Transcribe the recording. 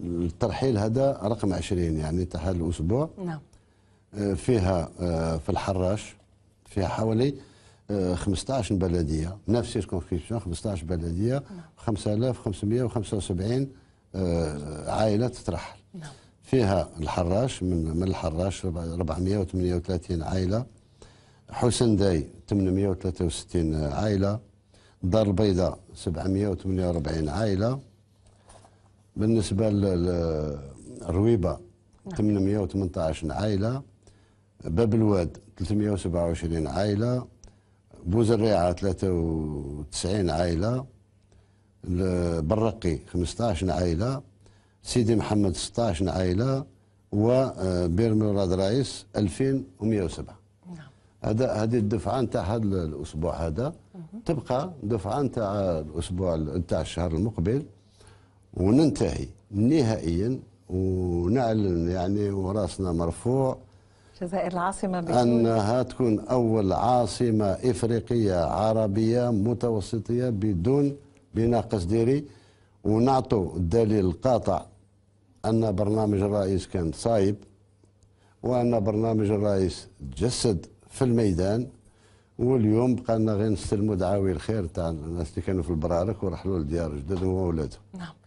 الترحيل هذا رقم 20 يعني هذا الاسبوع نعم آه، فيها آه، في الحراش فيها حوالي 15 آه، بلديه نفس سيركونسكريبسيون 15 بلديه 5575 نعم. عائله تترحل نعم فيها الحراش من من الحراش 438 عائله حسن داي 863 عائله دار البيضاء 748 عائله بالنسبه للرويبه 818 نعم. عائله باب الواد 327 عائله بوزريعه 93 عائله البرقي 15 عائله سيدي محمد 16 عائله آه، بير مراد رايس 2107 هذا هذه الدفعه نتاع هذا الاسبوع هذا تبقى دفعه نتاع الاسبوع نتاع الشهر المقبل وننتهي نهائيا ونعلن يعني وراسنا مرفوع الجزائر العاصمة بشوي. أنها تكون أول عاصمة إفريقية عربية متوسطية بدون بناء قصديري ونعطوا الدليل القاطع أن برنامج الرئيس كان صايب وأن برنامج الرئيس تجسد في الميدان واليوم بقى لنا غير نستلموا دعاوي الخير تاع الناس اللي كانوا في البرارك ورحلوا لديار جدد وولادهم نعم